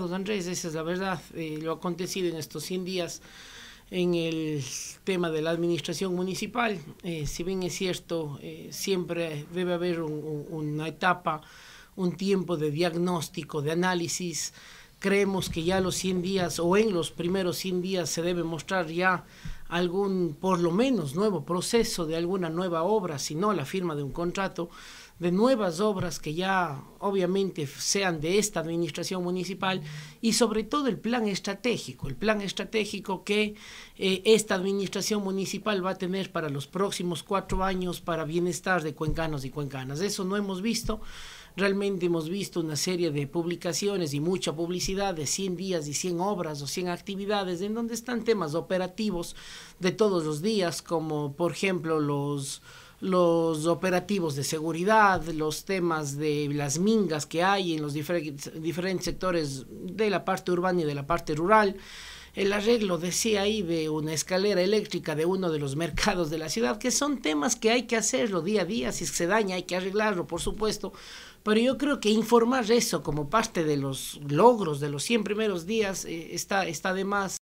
Andrés, esa es la verdad, eh, lo acontecido en estos 100 días en el tema de la administración municipal, eh, si bien es cierto, eh, siempre debe haber una etapa, un tiempo de diagnóstico, de análisis, creemos que ya los 100 días o en los primeros 100 días se debe mostrar ya algún, por lo menos, nuevo proceso de alguna nueva obra, si no la firma de un contrato, de nuevas obras que ya obviamente sean de esta administración municipal y sobre todo el plan estratégico, el plan estratégico que eh, esta administración municipal va a tener para los próximos cuatro años para bienestar de cuencanos y cuencanas. Eso no hemos visto. Realmente hemos visto una serie de publicaciones y mucha publicidad de 100 días y 100 obras o 100 actividades en donde están temas operativos de todos los días, como por ejemplo los los operativos de seguridad, los temas de las mingas que hay en los diferentes sectores de la parte urbana y de la parte rural el arreglo, decía ahí, de una escalera eléctrica de uno de los mercados de la ciudad, que son temas que hay que hacerlo día a día, si se daña hay que arreglarlo, por supuesto, pero yo creo que informar eso como parte de los logros de los 100 primeros días eh, está, está de más.